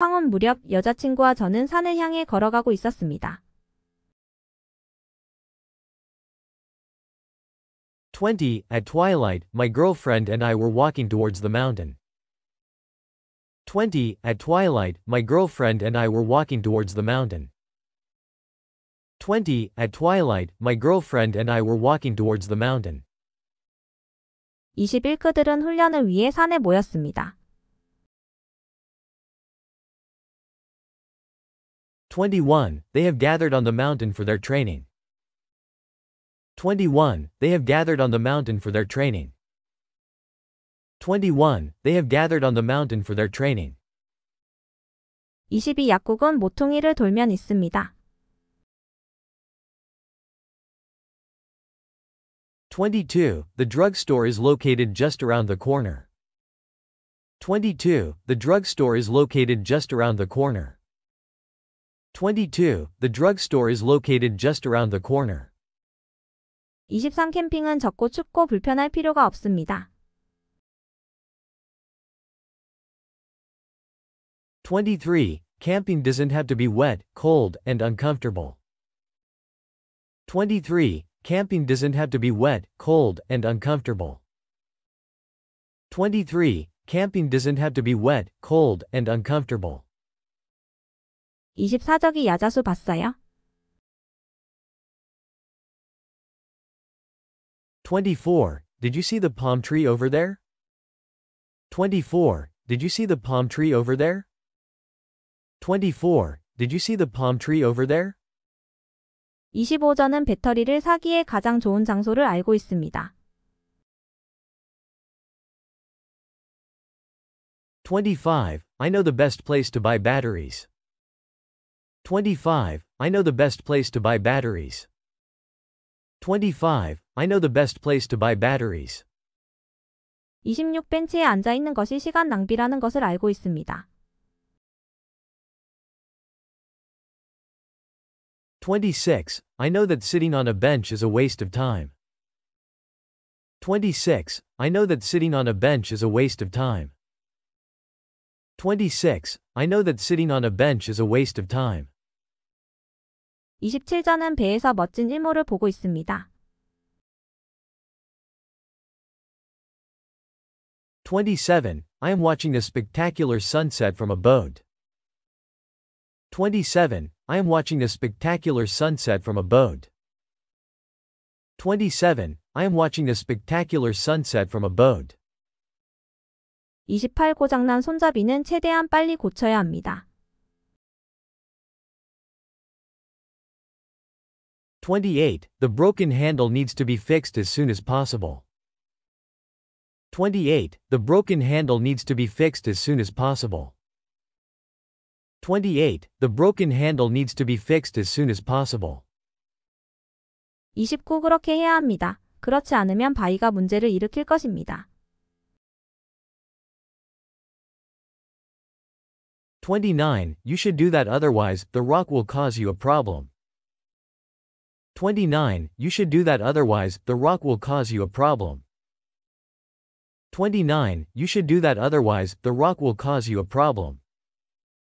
황혼 무렵 여자친구와 저는 산을 향해 걸어가고 있었습니다. 20. At twilight, my girlfriend and I were walking towards the mountain. 20. At twilight, my girlfriend and I were walking towards the mountain. 20. At twilight, my girlfriend and I were walking towards the mountain. 21. 그들은 훈련을 위해 산에 모였습니다. 21. They have gathered on the mountain for their training. 21. They have gathered on the mountain for their training. 21. They have gathered on the mountain for their training. 22 약국은 모퉁이를 돌면 있습니다. 22. The drugstore is located just around the corner. 22. The drugstore is located just around the corner. 22. The drugstore is located just around the corner. 23. 캠핑은 적고 춥고 불편할 필요가 없습니다. 23. Camping doesn't have to be wet, cold, and uncomfortable. 23. Camping doesn't have to be wet, cold, and uncomfortable. 23. Camping doesn't have to be wet, cold, and uncomfortable. 24적이 야자수 봤어요? 24. Did you see the palm tree over there? 24. Did you see the palm tree over there? 24. Did you see the palm tree over there? 25저는 배터리를 사기에 가장 좋은 장소를 알고 있습니다. 25. I know the best place to buy batteries. 25. I know the best place to buy batteries. 25. I know the best place to buy batteries. 26 벤치에 앉아 있는 것이 시간 낭비라는 것을 알고 있습니다. 26. I know that sitting on a bench is a waste of time. 26. I know that sitting on a bench is a waste of time. 26. I know that sitting on a bench is a waste of time. 배에서 멋진 일몰을 보고 있습니다. 27. I am watching a spectacular sunset from a boat. 27. I am watching a spectacular sunset from a boat. 27. I am watching a spectacular sunset from a boat. 28 고장난 손잡이는 최대한 빨리 고쳐야 합니다. 28. The broken handle needs to be fixed as soon as possible. 28. The broken handle needs to be fixed as soon as possible. 28. The broken handle needs to be fixed as soon as possible. 29. 그렇게 해야 합니다. 그렇지 않으면 바위가 문제를 일으킬 것입니다. 29. You should do that otherwise, the rock will cause you a problem. 29. You should do that otherwise, the rock will cause you a problem. 29. You should do that otherwise, the rock will cause you a problem.